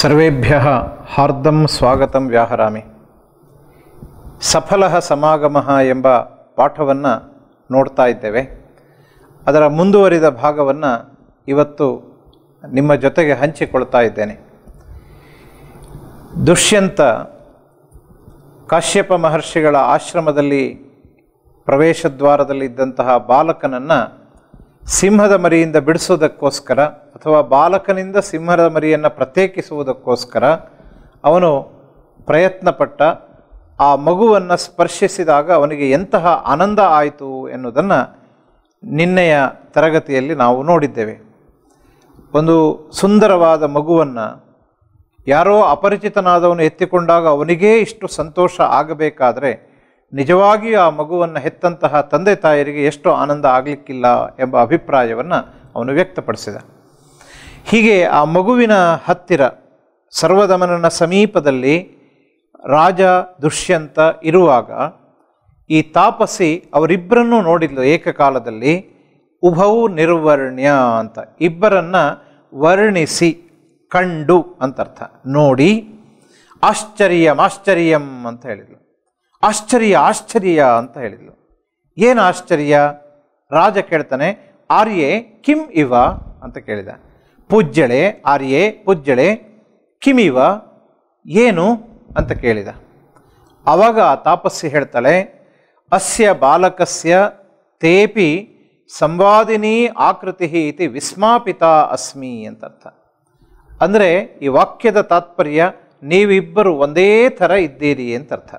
ಸರ್ವೇಭ್ಯ ಹಾರ್ದಂ ಸ್ವಾಗತಂ ವ್ಯಾಹರಾಮಿ ಸಫಲ ಸಮಾಗಮ ಎಂಬ ಪಾಠವನ್ನು ನೋಡ್ತಾ ಇದ್ದೇವೆ ಅದರ ಮುಂದುವರಿದ ಭಾಗವನ್ನು ಇವತ್ತು ನಿಮ್ಮ ಜೊತೆಗೆ ಹಂಚಿಕೊಳ್ತಾ ಇದ್ದೇನೆ ದುಷ್ಯಂತ ಕಾಶ್ಯಪ ಮಹರ್ಷಿಗಳ ಆಶ್ರಮದಲ್ಲಿ ಪ್ರವೇಶದ್ವಾರದಲ್ಲಿದ್ದಂತಹ ಬಾಲಕನನ್ನು ಸಿಂಹದ ಮರಿಯಿಂದ ಬಿಡಿಸೋದಕ್ಕೋಸ್ಕರ ಅಥವಾ ಬಾಲಕನಿಂದ ಸಿಂಹದ ಮರಿಯನ್ನು ಪ್ರತ್ಯೇಕಿಸುವುದಕ್ಕೋಸ್ಕರ ಅವನು ಪ್ರಯತ್ನಪಟ್ಟ ಆ ಮಗುವನ್ನು ಸ್ಪರ್ಶಿಸಿದಾಗ ಅವನಿಗೆ ಎಂತಹ ಆನಂದ ಆಯಿತು ಎನ್ನುವುದನ್ನು ನಿನ್ನೆಯ ತರಗತಿಯಲ್ಲಿ ನಾವು ನೋಡಿದ್ದೇವೆ ಒಂದು ಸುಂದರವಾದ ಮಗುವನ್ನು ಯಾರೋ ಅಪರಿಚಿತನಾದವನು ಎತ್ತಿಕೊಂಡಾಗ ಅವನಿಗೇ ಇಷ್ಟು ಸಂತೋಷ ಆಗಬೇಕಾದರೆ ನಿಜವಾಗಿಯೂ ಆ ಮಗುವನ್ನು ಹೆತ್ತಂತಹ ತಂದೆ ತಾಯರಿಗೆ ಎಷ್ಟು ಆನಂದ ಆಗಲಿಕ್ಕಿಲ್ಲ ಎಂಬ ಅಭಿಪ್ರಾಯವನ್ನು ಅವನು ವ್ಯಕ್ತಪಡಿಸಿದ ಹೀಗೆ ಆ ಮಗುವಿನ ಹತ್ತಿರ ಸರ್ವದಮನನ ಸಮೀಪದಲ್ಲಿ ರಾಜ ದುಷ್ಯಂತ ಇರುವಾಗ ಈ ತಾಪಸಿ ಅವರಿಬ್ಬರನ್ನೂ ನೋಡಿದ್ಲು ಏಕಕಾಲದಲ್ಲಿ ಉಭವು ನಿರ್ವರ್ಣ್ಯ ಅಂತ ಇಬ್ಬರನ್ನು ವರ್ಣಿಸಿ ಕಂಡು ಅಂತರ್ಥ ನೋಡಿ ಆಶ್ಚರ್ಯಂ ಆಶ್ಚರ್ಯಂ ಅಂತ ಹೇಳಿದ್ಲು ಆಶ್ಚರ್ಯ ಆಶ್ಚರ್ಯ ಅಂತ ಹೇಳಿದ್ಲು ಏನು ಆಶ್ಚರ್ಯ ರಾಜ ಕೇಳ್ತಾನೆ ಆರ್ಯೆ ಕಿಮ್ ಇವ ಅಂತ ಕೇಳಿದ ಪೂಜ್ಯಳೆ ಆರ್ಯೆ ಪೂಜ್ಯಳೆ ಇವ ಏನು ಅಂತ ಕೇಳಿದ ಅವಾಗ ಆ ತಾಪಸ್ಸಿ ಹೇಳ್ತಾಳೆ ಅಸ್ಯ ಬಾಲಕಸ್ಯ ತೇಪಿ ಸಂವಾದಿನಿ ಆಕೃತಿ ಇತಿ ವಿಸ್ಮಾಪಿತ ಅಸ್ಮಿ ಅಂತ ಅರ್ಥ ಅಂದರೆ ಈ ವಾಕ್ಯದ ತಾತ್ಪರ್ಯ ನೀವಿಬ್ಬರು ಒಂದೇ ಥರ ಇದ್ದೀರಿ ಅಂತ ಅರ್ಥ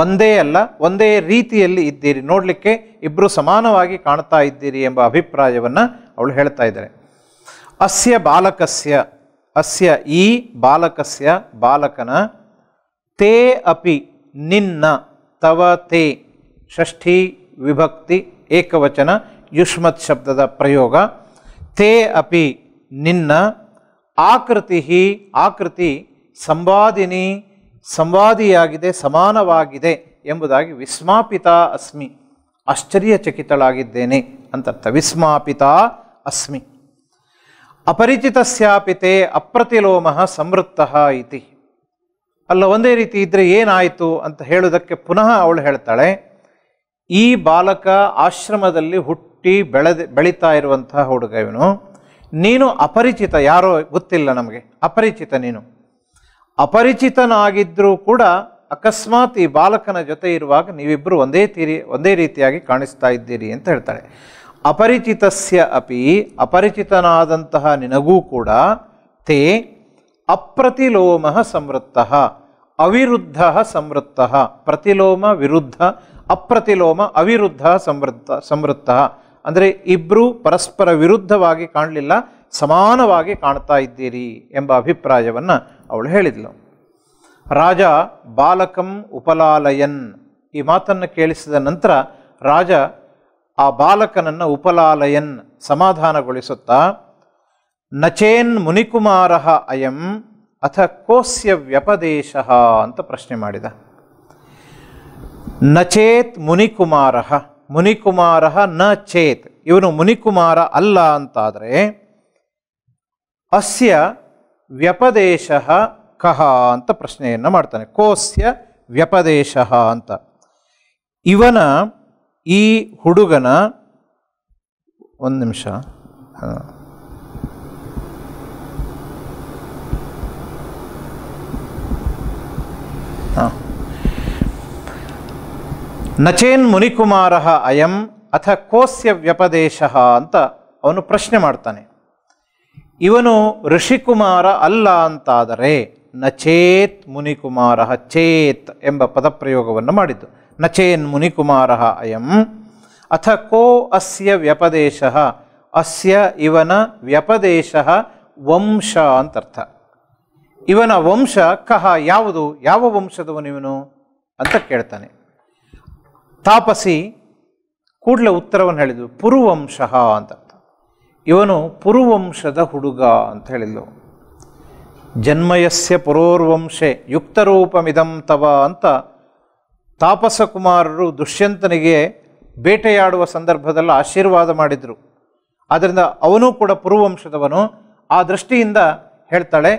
ಒಂದೇ ಅಲ್ಲ ಒಂದೇ ರೀತಿಯಲ್ಲಿ ಇದ್ದೀರಿ ನೋಡಲಿಕ್ಕೆ ಇಬ್ಬರು ಸಮಾನವಾಗಿ ಕಾಣ್ತಾ ಇದ್ದೀರಿ ಎಂಬ ಅಭಿಪ್ರಾಯವನ್ನು ಅವಳು ಹೇಳ್ತಾ ಇದ್ದಾರೆ ಅಸ್ಯ ಬಾಲಕಸ್ಯ ಅಸ್ಯ ಈ ಬಾಲಕಸ್ಯ ಬಾಲಕನ ತೇ ಅಪಿ ನಿನ್ನ ತವ ತೇ ಷಷ್ಠಿ ವಿಭಕ್ತಿ ಏಕವಚನ ಯುಷ್ಮತ್ ಶಬ್ದದ ಪ್ರಯೋಗ ತೇ ಅಪಿ ನಿನ್ನ ಆಕೃತಿ ಆಕೃತಿ ಸಂವಾದಿನಿ ಸಂವಾದಿಯಾಗಿದೆ ಸಮಾನವಾಗಿದೆ ಎಂಬುದಾಗಿ ವಿಸ್ಮಾಪಿತ ಅಸ್ಮಿ ಆಶ್ಚರ್ಯಚಕಿತಳಾಗಿದ್ದೇನೆ ಅಂತರ್ಥ ವಿಸ್ಮಾಪಿತ ಅಸ್ಮಿ ಅಪರಿಚಿತಸ್ಯಾಪಿತೆ ಅಪ್ರತಿಲೋಮ ಸಂವೃತ್ತ ಇತಿ ಅಲ್ಲ ಒಂದೇ ರೀತಿ ಇದ್ದರೆ ಏನಾಯಿತು ಅಂತ ಹೇಳುವುದಕ್ಕೆ ಪುನಃ ಅವಳು ಹೇಳ್ತಾಳೆ ಈ ಬಾಲಕ ಆಶ್ರಮದಲ್ಲಿ ಹುಟ್ಟಿ ಬೆಳೆದ ಬೆಳೀತಾ ಇರುವಂತಹ ಹುಡುಗ ಇವನು ನೀನು ಅಪರಿಚಿತ ಯಾರೋ ಗೊತ್ತಿಲ್ಲ ನಮಗೆ ಅಪರಿಚಿತ ನೀನು ಅಪರಿಚಿತನಾಗಿದ್ದರೂ ಕೂಡ ಅಕಸ್ಮಾತ್ ಈ ಬಾಲಕನ ಜೊತೆ ಇರುವಾಗ ನೀವಿಬ್ಬರು ಒಂದೇ ತೀರಿ ಒಂದೇ ರೀತಿಯಾಗಿ ಕಾಣಿಸ್ತಾ ಇದ್ದೀರಿ ಅಂತ ಹೇಳ್ತಾಳೆ ಅಪರಿಚಿತಸ್ಯ ಅಪಿ ಅಪರಿಚಿತನಾದಂತಹ ನಿನಗೂ ಕೂಡ ತೇ ಅಪ್ರತಿಲೋಮ ಸಮೃದ್ಧ ಅವಿರುದ್ಧ ಸಂವೃತ್ತ ಪ್ರತಿಲೋಮ ವಿರುದ್ಧ ಅಪ್ರತಿಲೋಮ ಅವಿರುದ್ಧ ಸಮೃದ್ಧ ಸಂವೃತ್ತ ಅಂದರೆ ಇಬ್ಬರು ಪರಸ್ಪರ ವಿರುದ್ಧವಾಗಿ ಕಾಣಲಿಲ್ಲ ಸಮಾನವಾಗಿ ಕಾಣ್ತಾ ಇದ್ದೀರಿ ಎಂಬ ಅಭಿಪ್ರಾಯವನ್ನು ಅವಳು ಹೇಳಿದಳು ರಾಜ ಬಾಲಕಂ ಉಪಲಾಲಯನ್ ಈ ಮಾತನ್ನು ಕೇಳಿಸಿದ ನಂತರ ರಾಜ ಆ ಬಾಲಕನನ್ನು ಉಪಲಾಲಯನ್ ಸಮಾಧಾನಗೊಳಿಸುತ್ತಾ ನಚೇನ್ ಮುನಿಕುಮಾರ ಅಯಂ ಅಥ ಕೋಸ್ಯ ವ್ಯಪದೇಶ ಅಂತ ಪ್ರಶ್ನೆ ಮಾಡಿದ ನಚೇತ್ ಮುನಿಕುಮಾರ ಮುನಿಕುಮಾರ ನ ಚೇತ್ ಇವನು ಮುನಿಕುಮಾರ ಅಲ್ಲ ಅಂತಾದರೆ ಅಸ್ಯ ವ್ಯಪದೇಶ ಕಹ ಅಂತ ಪ್ರಶ್ನೆಯನ್ನು ಮಾಡ್ತಾನೆ ಕೋಸ್ಯ ವ್ಯಪದೇಶ ಅಂತ ಇವನ ಈ ಹುಡುಗನ ಒಂದು ನಿಮಿಷ ಹಾಂ ನಚೇನ್ ಮುನಿಕುಮಾರ ಅಯಂ ಅಥ ಕೋಸ್ಯ ವ್ಯಪದೇಶ ಅಂತ ಅವನು ಪ್ರಶ್ನೆ ಮಾಡ್ತಾನೆ ಇವನು ಋಷಿಕುಮಾರ ಅಲ್ಲ ಅಂತಾದರೆ ನಚೇತ್ ಮುನಿಕುಮಾರ ಚೇತ್ ಎಂಬ ಪದಪ್ರಯೋಗವನ್ನು ಮಾಡಿದ್ದು ನಚೇನ್ ಮುನಿಕುಮಾರ ಅಯಂ ಅಥ ಕೋ ಅಸ್ಯ ವ್ಯಪದೇಶ ಅಸ್ಯ ಇವನ ವ್ಯಪದೇಶ ವಂಶ ಅಂತರ್ಥ ಇವನ ವಂಶ ಕಹ ಯಾವುದು ಯಾವ ವಂಶದವನು ಇವನು ಅಂತ ಕೇಳ್ತಾನೆ ತಾಪಸಿ ಕೂಡಲೇ ಉತ್ತರವನ್ನು ಹೇಳಿದ್ವು ಪುರುವಂಶ ಅಂತ ಇವನು ಪುರುವಂಶದ ಹುಡುಗ ಅಂತ ಹೇಳಿದ್ಲು ಜನ್ಮಯಸ್ಯ ಪುರೋರ್ವಂಶೆ ಯುಕ್ತರೂಪಮಿದಂ ತವ ಅಂತ ತಾಪಸಕುಮಾರರು ದುಷ್ಯಂತನಿಗೆ ಬೇಟೆಯಾಡುವ ಸಂದರ್ಭದಲ್ಲಿ ಆಶೀರ್ವಾದ ಮಾಡಿದರು ಆದ್ದರಿಂದ ಅವನೂ ಕೂಡ ಪುರುವಂಶದವನು ಆ ದೃಷ್ಟಿಯಿಂದ ಹೇಳ್ತಾಳೆ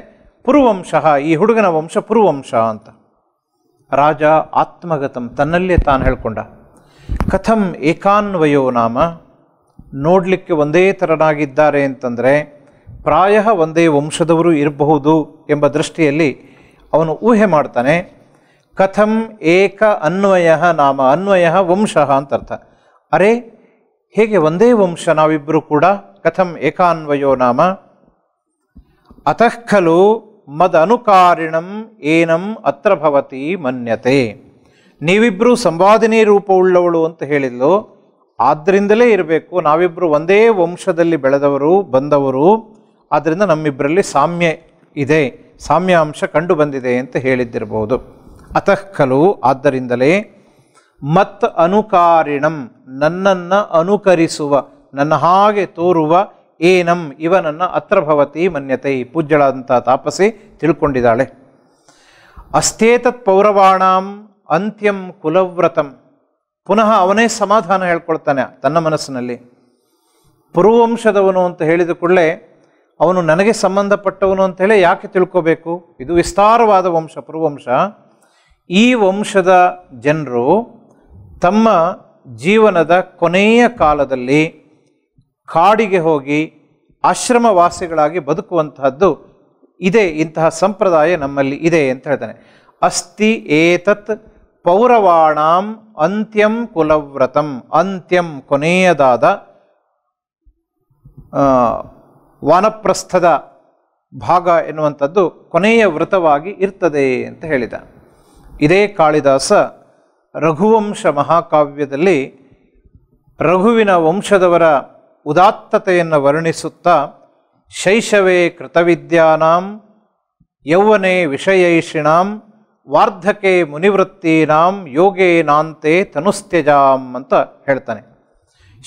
ಪುರುವಂಶ ಈ ಹುಡುಗನ ವಂಶ ಪುರುವಂಶ ಅಂತ ರಾಜ ಆತ್ಮಗತಂ ತನ್ನಲ್ಲೇ ತಾನು ಹೇಳ್ಕೊಂಡ ಕಥಂ ಏಕಾನ್ವಯೋ ನಾಮ ನೋಡಲಿಕ್ಕೆ ಒಂದೇ ಥರನಾಗಿದ್ದಾರೆ ಅಂತಂದರೆ ಪ್ರಾಯ ಒಂದೇ ವಂಶದವರು ಇರಬಹುದು ಎಂಬ ದೃಷ್ಟಿಯಲ್ಲಿ ಅವನು ಊಹೆ ಮಾಡ್ತಾನೆ ಕಥಂ ಏಕ ಅನ್ವಯ ನಾಮ ಅನ್ವಯ ವಂಶಃ ಅಂತ ಅರ್ಥ ಅರೆ ಹೇಗೆ ಒಂದೇ ವಂಶ ನಾವಿಬ್ಬರು ಕೂಡ ಕಥಂ ಏಕಾನ್ವಯೋ ನಾಮ ಅತಃ ಮದನುಕಾರಿಣಂ ಏನಂ ಅತ್ರ ಭವತಿ ಮನ್ಯತೆ ನೀವಿಬ್ಬರೂ ಸಂವಾದಿನಿ ರೂಪವುಳ್ಳವಳು ಅಂತ ಹೇಳಿದ್ಲು ಆದ್ದರಿಂದಲೇ ಇರಬೇಕು ನಾವಿಬ್ಬರು ಒಂದೇ ವಂಶದಲ್ಲಿ ಬೆಳೆದವರು ಬಂದವರು ಆದ್ದರಿಂದ ನಮ್ಮಿಬ್ಬರಲ್ಲಿ ಸಾಮ್ಯ ಇದೆ ಸಾಮ್ಯಾಂಶ ಅಂಶ ಕಂಡು ಬಂದಿದೆ ಅಂತ ಹೇಳಿದ್ದಿರಬಹುದು ಅತಃ ಕಲು ಆದ್ದರಿಂದಲೇ ಮತ್ ಅನುಕಾರಿಣಂ ನನ್ನನ್ನು ಅನುಕರಿಸುವ ನನ್ನ ಹಾಗೆ ತೋರುವ ಏನಂ ಇವನನ್ನು ಅತ್ರಭವತಿ ಮನ್ಯತೆ ಪೂಜ್ಯಳಾದಂಥ ತಾಪಸಿ ತಿಳ್ಕೊಂಡಿದ್ದಾಳೆ ಅಸ್ಥೇತತ್ ಪೌರವಾಣಾಂ ಅಂತ್ಯಂ ಕುಲವ್ರತಂ ಪುನಃ ಅವನೇ ಸಮಾಧಾನ ಹೇಳ್ಕೊಳ್ತಾನೆ ತನ್ನ ಮನಸ್ಸಿನಲ್ಲಿ ಪೂರ್ವಂಶದವನು ಅಂತ ಹೇಳಿದ ಕೂಡಲೇ ಅವನು ನನಗೆ ಸಂಬಂಧಪಟ್ಟವನು ಅಂತೇಳಿ ಯಾಕೆ ತಿಳ್ಕೋಬೇಕು ಇದು ವಿಸ್ತಾರವಾದ ವಂಶ ಪುರುವಂಶ ಈ ವಂಶದ ಜನರು ತಮ್ಮ ಜೀವನದ ಕೊನೆಯ ಕಾಲದಲ್ಲಿ ಕಾಡಿಗೆ ಹೋಗಿ ಆಶ್ರಮವಾಸಿಗಳಾಗಿ ಬದುಕುವಂತಹದ್ದು ಇದೆ ಇಂತಹ ಸಂಪ್ರದಾಯ ನಮ್ಮಲ್ಲಿ ಇದೆ ಅಂತ ಹೇಳ್ತಾನೆ ಅಸ್ಥಿ ಏತತ್ ಪೌರವಾಣಾಂ ಅಂತ್ಯಂ ಕುಲವ್ರತಂ ಅಂತ್ಯಂ ಕೊನೆಯದಾದ ವಾನಪ್ರಸ್ಥದ ಭಾಗ ಎನ್ನುವಂಥದ್ದು ಕೊನೆಯ ವ್ರತವಾಗಿ ಇರ್ತದೆ ಅಂತ ಹೇಳಿದ ಇದೇ ಕಾಳಿದಾಸ ರಘುವಂಶ ಮಹಾಕಾವ್ಯದಲ್ಲಿ ರಘುವಿನ ವಂಶದವರ ಉದಾತ್ತತೆಯನ್ನು ವರ್ಣಿಸುತ್ತಾ ಶೈಶವೇ ಕೃತವಿದ್ಯಾನಾಂ ಯೌವನೇ ವಿಷಯೈಷಿಣಾಂ ವಾರ್ಧಕೆ ಮುನಿವೃತ್ತೀನಾಂ ಯೋಗೇ ನಾಂತೆ ತನುಸ್ತ್ಯಜಾಂ ಅಂತ ಹೇಳ್ತಾನೆ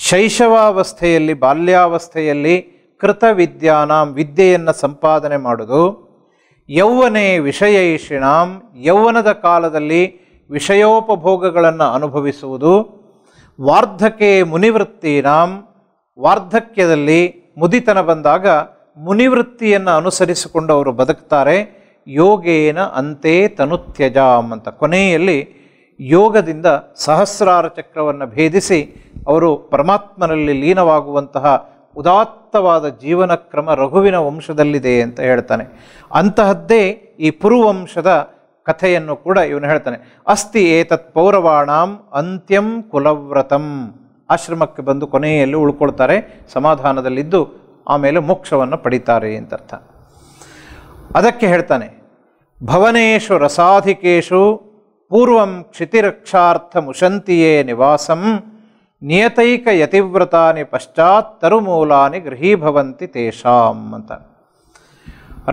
ಶೈಶವಾವಸ್ಥೆಯಲ್ಲಿ ಬಾಲ್ಯಾವಸ್ಥೆಯಲ್ಲಿ ಕೃತವಿದ್ಯಾನಾಂ ವಿದ್ಯೆಯನ್ನು ಸಂಪಾದನೆ ಮಾಡುವುದು ಯೌವನೇ ವಿಷಯೈಷಿಣಾಂ ಯೌವನದ ಕಾಲದಲ್ಲಿ ವಿಷಯೋಪಭೋಗಗಳನ್ನು ಅನುಭವಿಸುವುದು ವಾರ್ಧಕೆ ಮುನಿವೃತ್ತೀನಾಂ ವಾರ್ಧಕ್ಯದಲ್ಲಿ ಮುದಿತನ ಬಂದಾಗ ಮುನಿವೃತ್ತಿಯನ್ನು ಅನುಸರಿಸಿಕೊಂಡು ಅವರು ಬದುಕ್ತಾರೆ ಯೋಗೇನ ಅಂತೆ ತನುತ್ಯಜಾಮ್ ಅಂತ ಕೊನೆಯಲ್ಲಿ ಯೋಗದಿಂದ ಸಹಸ್ರಾರ ಚಕ್ರವನ್ನು ಭೇದಿಸಿ ಅವರು ಪರಮಾತ್ಮನಲ್ಲಿ ಲೀನವಾಗುವಂತಹ ಉದಾತ್ತವಾದ ಜೀವನ ಕ್ರಮ ರಘುವಿನ ವಂಶದಲ್ಲಿದೆ ಅಂತ ಹೇಳ್ತಾನೆ ಅಂತಹದ್ದೇ ಈ ಪುರುವಂಶದ ಕಥೆಯನ್ನು ಕೂಡ ಇವನು ಹೇಳ್ತಾನೆ ಅಸ್ತಿ ಏತತ್ ಪೌರವಾಣಾಂ ಅಂತ್ಯಂ ಕುಲವ್ರತಂ ಆಶ್ರಮಕ್ಕೆ ಬಂದು ಕೊನೆಯಲ್ಲಿ ಉಳ್ಕೊಳ್ತಾರೆ ಸಮಾಧಾನದಲ್ಲಿದ್ದು ಆಮೇಲೆ ಮೋಕ್ಷವನ್ನು ಪಡಿತಾರೆ ಅಂತ ಅರ್ಥ ಅದಕ್ಕೆ ಹೇಳ್ತಾನೆ భవనేషు రసాధికేషు పూర్వం క్షితిరక్షార్థముషంతియే నివాసం నియతైక యతివ్రతాని పశ్చాత్ తరుమూలాన్ని గృహీభవంతి తేషాం అంత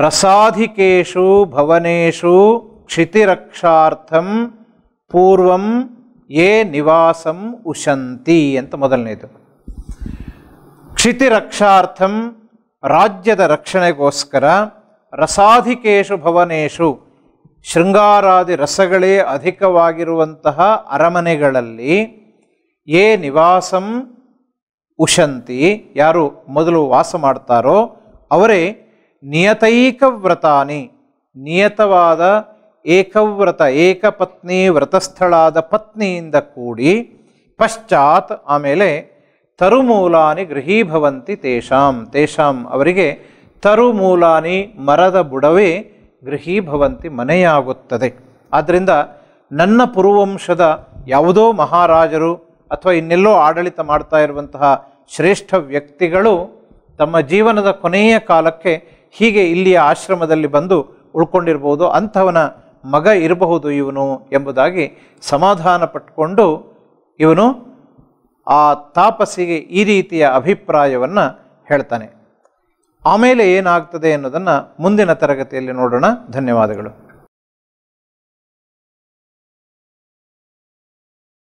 రసాధికేషు భవనేషు క్షితిరక్షార్థం పూర్వం ఏ నివాసం ఉశంతి ಅಂತ ಮೊದಲನೇದು ಕ್ಷಿತಿರಕ್ಷಾರ್ಥಂ ರಾಜ್ಯದ ರಕ್ಷಣೆಗೋಸ್ಕರ ರಸಾಧಿಕೇಶು ಭವನೇಶು ಶೃಂಗಾರಾದಿ ರಸಗಳೇ ಅಧಿಕವಾಗಿರುವಂತಹ ಅರಮನೆಗಳಲ್ಲಿ ಏ ನಿವಾಸಂ ಉಶಂತಿ ಯಾರು ಮೊದಲು ವಾಸ ಮಾಡ್ತಾರೋ ಅವರೇ ನಿಯತೈಕ ವ್ರತಾನಿ ನಿಯತವಾದ ಏಕವ್ರತ ಏಕಪತ್ನಿ ವ್ರತಸ್ಥಳಾದ ಪತ್ನಿಯಿಂದ ಕೂಡಿ ಪಶ್ಚಾತ್ ಆಮೇಲೆ ತರುಮೂಲಾನಿ ಗೃಹೀಭವಂತಿ ತೇಷಾಂ ತೇಷಾಂ ಅವರಿಗೆ ತರುಮೂಲಾನಿ ಮರದ ಬುಡವೇ ಗೃಹೀಭವಂತಿ ಮನೆಯಾಗುತ್ತದೆ ಆದ್ದರಿಂದ ನನ್ನ ಪುರುವಂಶದ ಯಾವುದೋ ಮಹಾರಾಜರು ಅಥವಾ ಇನ್ನೆಲ್ಲೋ ಆಡಳಿತ ಮಾಡ್ತಾ ಇರುವಂತಹ ಶ್ರೇಷ್ಠ ವ್ಯಕ್ತಿಗಳು ತಮ್ಮ ಜೀವನದ ಕೊನೆಯ ಕಾಲಕ್ಕೆ ಹೀಗೆ ಇಲ್ಲಿಯ ಆಶ್ರಮದಲ್ಲಿ ಬಂದು ಉಳ್ಕೊಂಡಿರ್ಬೋದು ಅಂಥವನ ಮಗ ಇರಬಹುದು ಇವನು ಎಂಬುದಾಗಿ ಸಮಾಧಾನ ಪಟ್ಟುಕೊಂಡು ಇವನು ಆ ತಾಪಸಿಗೆ ಈ ರೀತಿಯ ಅಭಿಪ್ರಾಯವನ್ನು ಹೇಳ್ತಾನೆ ಆಮೇಲೆ ಏನಾಗ್ತದೆ ಅನ್ನೋದನ್ನು ಮುಂದಿನ ತರಗತಿಯಲ್ಲಿ ನೋಡೋಣ ಧನ್ಯವಾದಗಳು